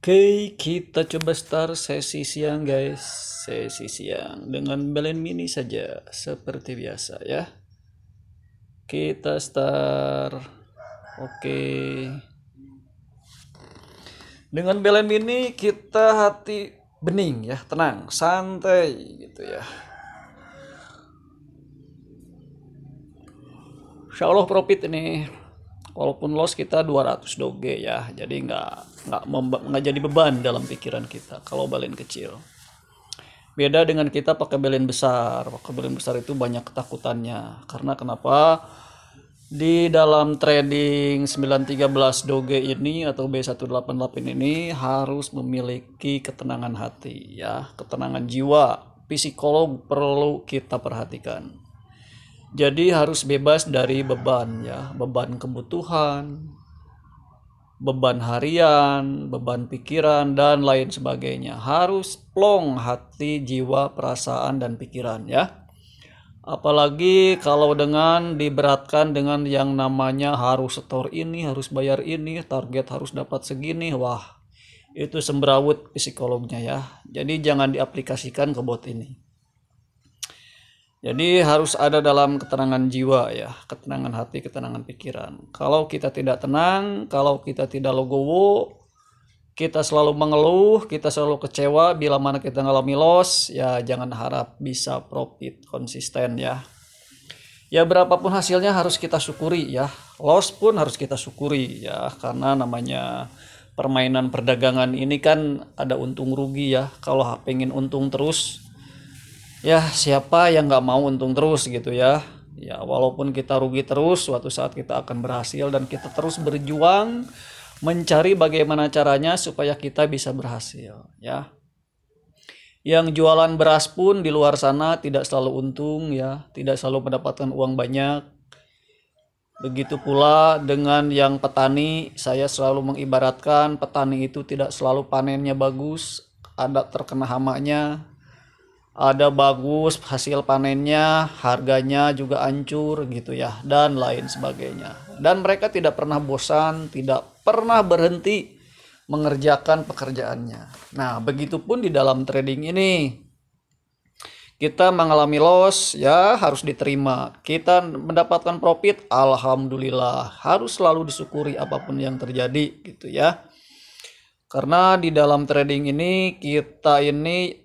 Oke, okay, kita coba start sesi siang guys. Sesi siang dengan belen mini saja seperti biasa ya. Kita start. Oke. Okay. Dengan belen mini kita hati bening ya, tenang, santai gitu ya. Insya Allah profit ini walaupun loss kita 200 doge ya jadi nggak nggak nggak jadi beban dalam pikiran kita kalau balen kecil beda dengan kita pakai balen besar pakai balen besar itu banyak ketakutannya karena kenapa di dalam trading 913 doge ini atau B188 ini harus memiliki ketenangan hati ya ketenangan jiwa psikolog perlu kita perhatikan jadi harus bebas dari beban ya, beban kebutuhan, beban harian, beban pikiran dan lain sebagainya. Harus plong hati, jiwa, perasaan dan pikiran ya. Apalagi kalau dengan diberatkan dengan yang namanya harus setor ini, harus bayar ini, target harus dapat segini, wah itu sembrawut psikolognya ya. Jadi jangan diaplikasikan ke bot ini. Jadi harus ada dalam ketenangan jiwa ya, ketenangan hati, ketenangan pikiran. Kalau kita tidak tenang, kalau kita tidak logowo, kita selalu mengeluh, kita selalu kecewa bila mana kita ngalami loss, ya jangan harap bisa profit konsisten ya. Ya berapapun hasilnya harus kita syukuri ya. Loss pun harus kita syukuri ya karena namanya permainan perdagangan ini kan ada untung rugi ya. Kalau pengen untung terus ya siapa yang nggak mau untung terus gitu ya ya walaupun kita rugi terus suatu saat kita akan berhasil dan kita terus berjuang mencari bagaimana caranya supaya kita bisa berhasil ya yang jualan beras pun di luar sana tidak selalu untung ya tidak selalu mendapatkan uang banyak begitu pula dengan yang petani saya selalu mengibaratkan petani itu tidak selalu panennya bagus ada terkena hamanya ada bagus hasil panennya, harganya juga hancur gitu ya dan lain sebagainya. Dan mereka tidak pernah bosan, tidak pernah berhenti mengerjakan pekerjaannya. Nah, begitupun di dalam trading ini kita mengalami loss ya harus diterima. Kita mendapatkan profit, alhamdulillah. Harus selalu disyukuri apapun yang terjadi gitu ya. Karena di dalam trading ini kita ini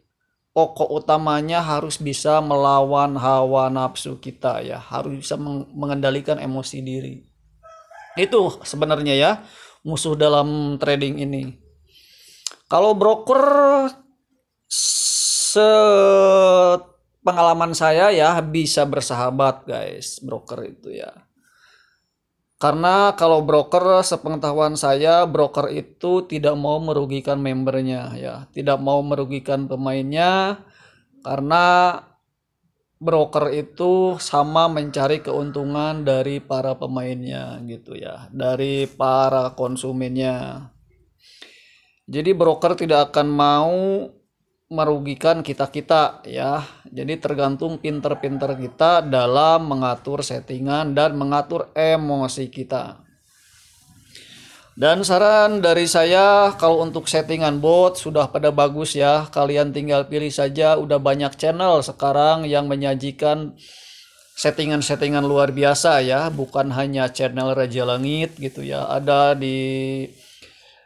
pokok utamanya harus bisa melawan hawa nafsu kita ya, harus bisa mengendalikan emosi diri. Itu sebenarnya ya musuh dalam trading ini. Kalau broker se pengalaman saya ya bisa bersahabat guys, broker itu ya. Karena kalau broker sepengetahuan saya broker itu tidak mau merugikan membernya ya, tidak mau merugikan pemainnya karena broker itu sama mencari keuntungan dari para pemainnya gitu ya, dari para konsumennya. Jadi broker tidak akan mau merugikan kita-kita ya. Jadi tergantung pinter-pinter kita dalam mengatur settingan dan mengatur emosi kita. Dan saran dari saya kalau untuk settingan bot sudah pada bagus ya. Kalian tinggal pilih saja udah banyak channel sekarang yang menyajikan settingan-settingan luar biasa ya, bukan hanya channel Raja Langit gitu ya. Ada di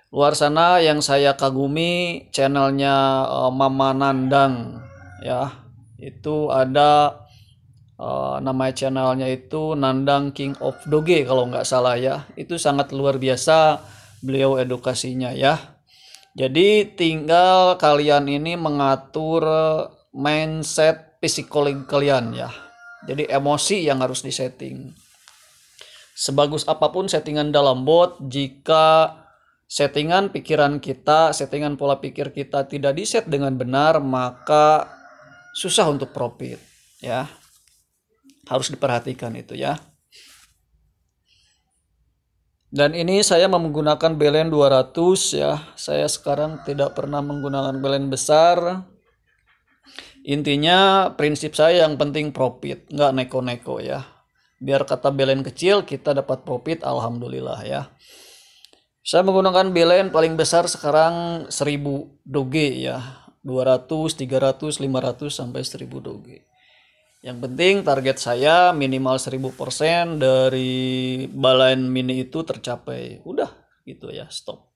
luar sana yang saya kagumi channelnya eh, Mama Nandang ya itu ada uh, nama channelnya itu Nandang King of Doge kalau nggak salah ya itu sangat luar biasa beliau edukasinya ya jadi tinggal kalian ini mengatur mindset psikologi kalian ya jadi emosi yang harus disetting sebagus apapun settingan dalam bot jika settingan pikiran kita, settingan pola pikir kita tidak diset dengan benar, maka susah untuk profit, ya. Harus diperhatikan itu ya. Dan ini saya menggunakan belen 200 ya. Saya sekarang tidak pernah menggunakan belen besar. Intinya prinsip saya yang penting profit, nggak neko-neko ya. Biar kata belen kecil kita dapat profit, alhamdulillah ya. Saya menggunakan belen paling besar sekarang 1000 doge ya. 200, 300, 500 sampai 1000 doge. Yang penting target saya minimal 1000% dari balen mini itu tercapai. Udah gitu ya, stop.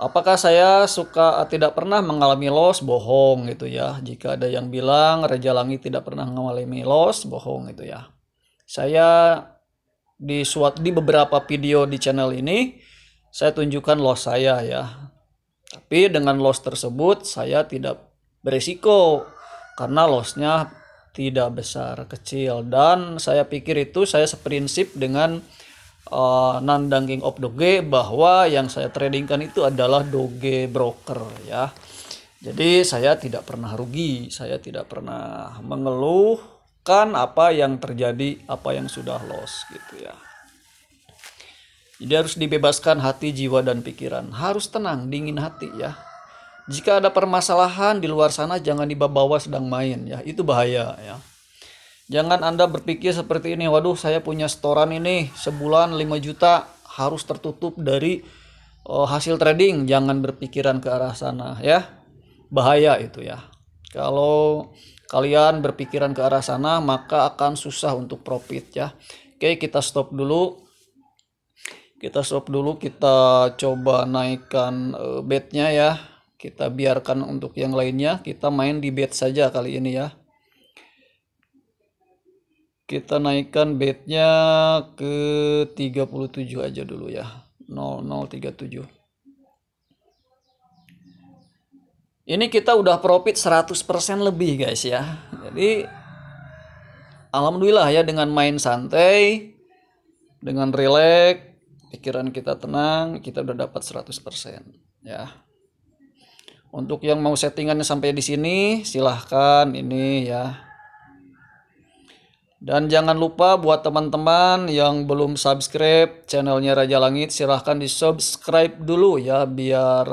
Apakah saya suka tidak pernah mengalami loss? Bohong gitu ya. Jika ada yang bilang Reja Langit tidak pernah mengalami loss, bohong gitu ya. Saya di suat di beberapa video di channel ini saya tunjukkan loss saya ya. Tapi dengan loss tersebut saya tidak berisiko karena lossnya tidak besar kecil dan saya pikir itu saya seprinsip dengan uh, eh, nandang king of doge bahwa yang saya tradingkan itu adalah doge broker ya. Jadi saya tidak pernah rugi, saya tidak pernah mengeluh melupakan apa yang terjadi, apa yang sudah los, gitu ya. Jadi harus dibebaskan hati, jiwa, dan pikiran. Harus tenang, dingin hati ya. Jika ada permasalahan di luar sana, jangan dibawa bawa sedang main ya. Itu bahaya ya. Jangan Anda berpikir seperti ini, waduh saya punya setoran ini sebulan 5 juta harus tertutup dari uh, hasil trading. Jangan berpikiran ke arah sana ya. Bahaya itu ya. Kalau kalian berpikiran ke arah sana maka akan susah untuk profit ya oke kita stop dulu kita stop dulu kita coba naikkan uh, bednya ya kita biarkan untuk yang lainnya kita main di bed saja kali ini ya kita naikkan bednya ke 37 aja dulu ya 0037 ini kita udah profit 100% lebih guys ya jadi alhamdulillah ya dengan main santai dengan rileks pikiran kita tenang kita udah dapat 100% ya untuk yang mau settingannya sampai di sini silahkan ini ya dan jangan lupa buat teman-teman yang belum subscribe channelnya Raja Langit silahkan di subscribe dulu ya biar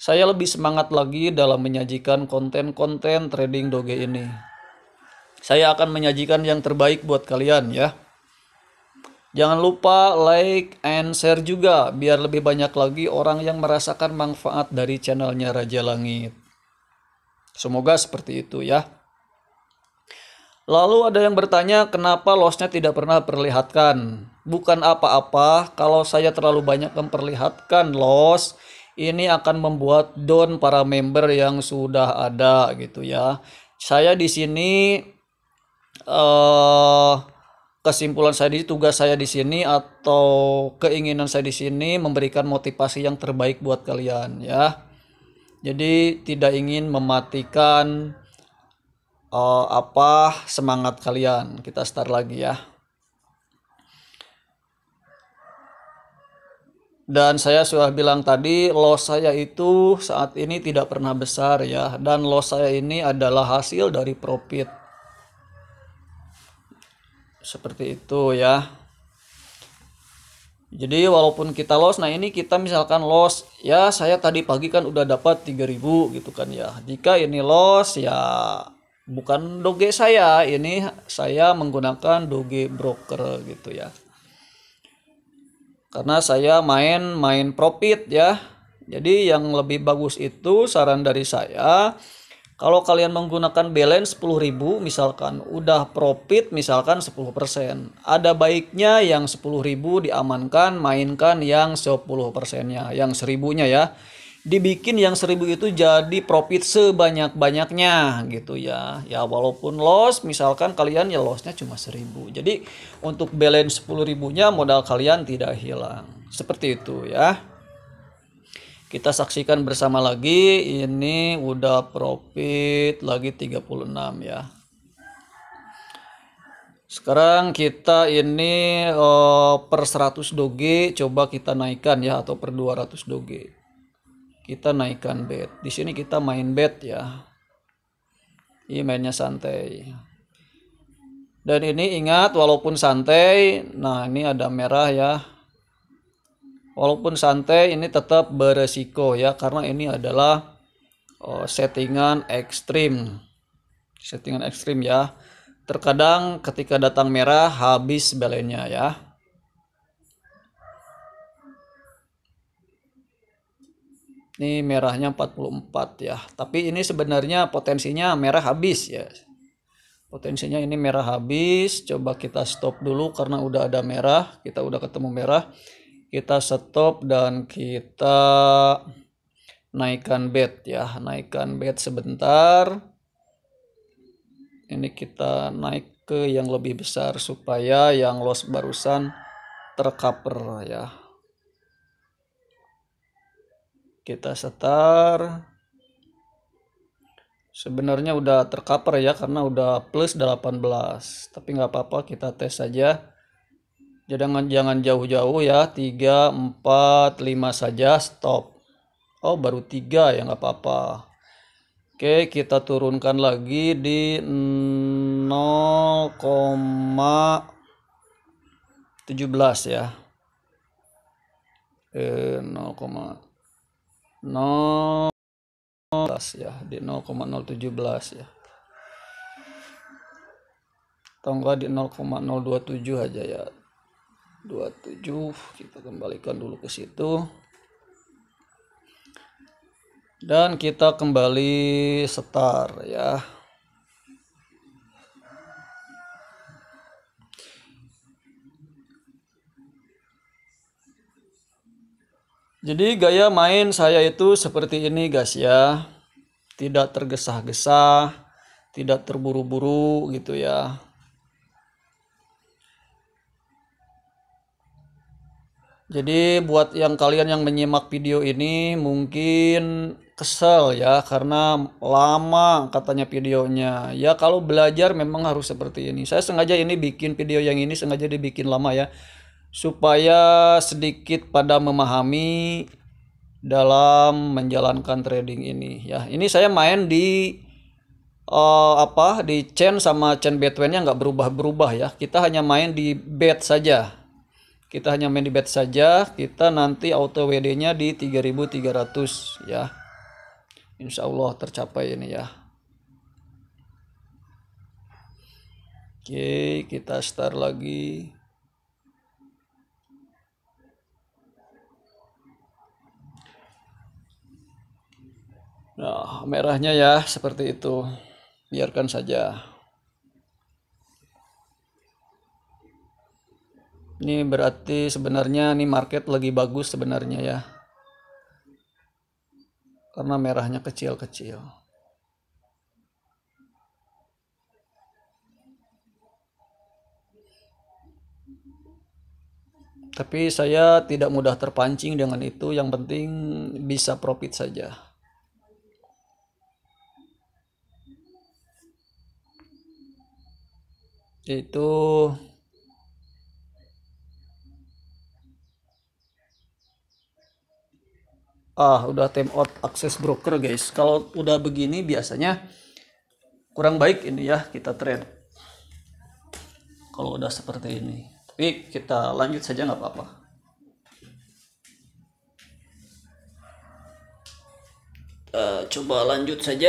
saya lebih semangat lagi dalam menyajikan konten-konten trading doge ini. Saya akan menyajikan yang terbaik buat kalian ya. Jangan lupa like and share juga biar lebih banyak lagi orang yang merasakan manfaat dari channelnya Raja Langit. Semoga seperti itu ya. Lalu ada yang bertanya kenapa lossnya tidak pernah perlihatkan. Bukan apa-apa kalau saya terlalu banyak memperlihatkan loss ini akan membuat down para member yang sudah ada gitu ya. Saya di sini uh, kesimpulan saya di tugas saya di sini atau keinginan saya di sini memberikan motivasi yang terbaik buat kalian ya. Jadi tidak ingin mematikan uh, apa semangat kalian. Kita start lagi ya. Dan saya sudah bilang tadi, loss saya itu saat ini tidak pernah besar ya. Dan loss saya ini adalah hasil dari profit. Seperti itu ya. Jadi walaupun kita loss, nah ini kita misalkan loss, ya saya tadi pagi kan udah dapat 3000 gitu kan ya. Jika ini loss ya bukan doge saya, ini saya menggunakan doge broker gitu ya karena saya main main profit ya. Jadi yang lebih bagus itu saran dari saya kalau kalian menggunakan balance 10.000 misalkan udah profit misalkan 10%. Ada baiknya yang 10.000 diamankan mainkan yang 10%-nya, yang seribunya ya dibikin yang seribu itu jadi profit sebanyak-banyaknya gitu ya ya walaupun loss misalkan kalian ya lossnya cuma seribu jadi untuk balance sepuluh ribunya modal kalian tidak hilang seperti itu ya kita saksikan bersama lagi ini udah profit lagi 36 ya sekarang kita ini uh, per 100 doge coba kita naikkan ya atau per 200 doge kita naikkan bed di sini kita main bed ya ini iya, mainnya santai dan ini ingat walaupun santai nah ini ada merah ya walaupun santai ini tetap beresiko ya karena ini adalah oh, settingan ekstrim settingan ekstrim ya terkadang ketika datang merah habis balenya ya Ini merahnya 44 ya. Tapi ini sebenarnya potensinya merah habis ya. Potensinya ini merah habis. Coba kita stop dulu karena udah ada merah. Kita udah ketemu merah. Kita stop dan kita naikkan bed ya. Naikkan bed sebentar. Ini kita naik ke yang lebih besar supaya yang loss barusan tercover ya kita setar sebenarnya udah tercover ya karena udah plus 18 tapi nggak apa-apa kita tes saja jangan jangan jauh-jauh ya 3 4 5 saja stop oh baru 3 ya nggak apa-apa oke kita turunkan lagi di 0,17 ya eh, 0, 0 ya di 0,017 ya atau enggak di 0,027 aja ya 27 kita kembalikan dulu ke situ dan kita kembali setar ya Jadi gaya main saya itu seperti ini guys ya. Tidak tergesa-gesa, tidak terburu-buru gitu ya. Jadi buat yang kalian yang menyimak video ini mungkin kesel ya karena lama katanya videonya. Ya kalau belajar memang harus seperti ini. Saya sengaja ini bikin video yang ini sengaja dibikin lama ya supaya sedikit pada memahami dalam menjalankan trading ini ya ini saya main di uh, apa di chain sama chain betweennya nggak berubah-berubah ya kita hanya main di bet saja kita hanya main di bet saja kita nanti auto WD nya di 3300 ya Insya Allah tercapai ini ya Oke kita start lagi Nah, merahnya ya seperti itu. Biarkan saja. Ini berarti sebenarnya ini market lagi bagus sebenarnya ya. Karena merahnya kecil-kecil. Tapi saya tidak mudah terpancing dengan itu, yang penting bisa profit saja. itu ah udah time out akses broker guys kalau udah begini biasanya kurang baik ini ya kita trade kalau udah seperti ini tapi kita lanjut saja nggak apa-apa eh, coba lanjut saja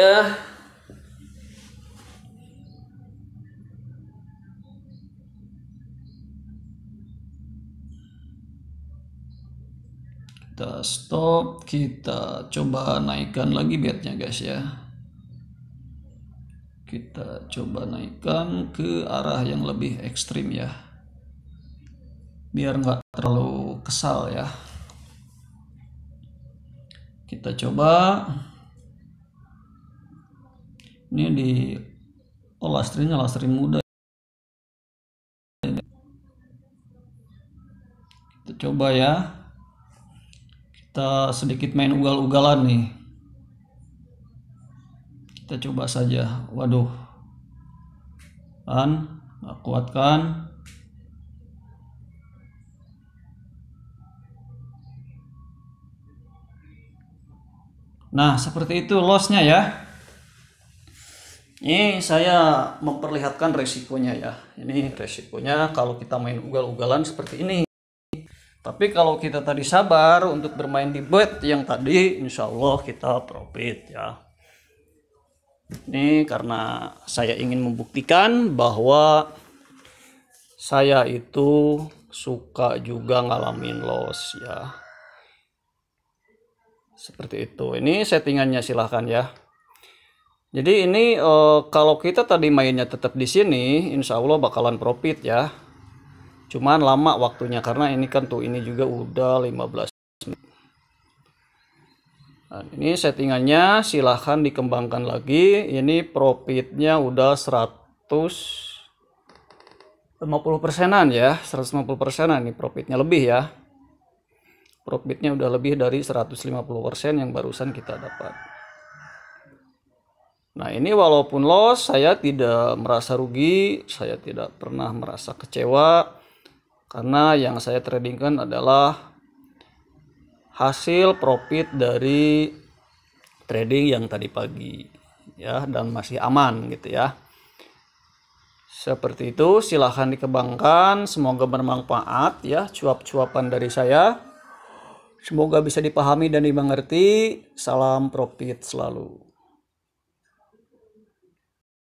kita stop kita coba naikkan lagi bednya guys ya kita coba naikkan ke arah yang lebih ekstrim ya biar nggak terlalu kesal ya kita coba ini di oh lastrinya lastri muda kita coba ya kita sedikit main ugal-ugalan nih kita coba saja waduh kan nggak nah seperti itu lossnya ya ini saya memperlihatkan resikonya ya ini resikonya kalau kita main ugal-ugalan seperti ini tapi kalau kita tadi sabar untuk bermain di bet yang tadi, insya Allah kita profit ya. Ini karena saya ingin membuktikan bahwa saya itu suka juga ngalamin loss ya. Seperti itu. Ini settingannya silahkan ya. Jadi ini eh, kalau kita tadi mainnya tetap di sini, insya Allah bakalan profit ya cuman lama waktunya karena ini kan tuh ini juga udah 15 menit nah, ini settingannya silahkan dikembangkan lagi ini profitnya udah 100 50 persenan ya 150 persenan ini profitnya lebih ya profitnya udah lebih dari 150 persen yang barusan kita dapat nah ini walaupun loss saya tidak merasa rugi saya tidak pernah merasa kecewa karena yang saya tradingkan adalah hasil profit dari trading yang tadi pagi ya dan masih aman gitu ya seperti itu silahkan dikembangkan semoga bermanfaat ya cuap-cuapan dari saya semoga bisa dipahami dan dimengerti salam profit selalu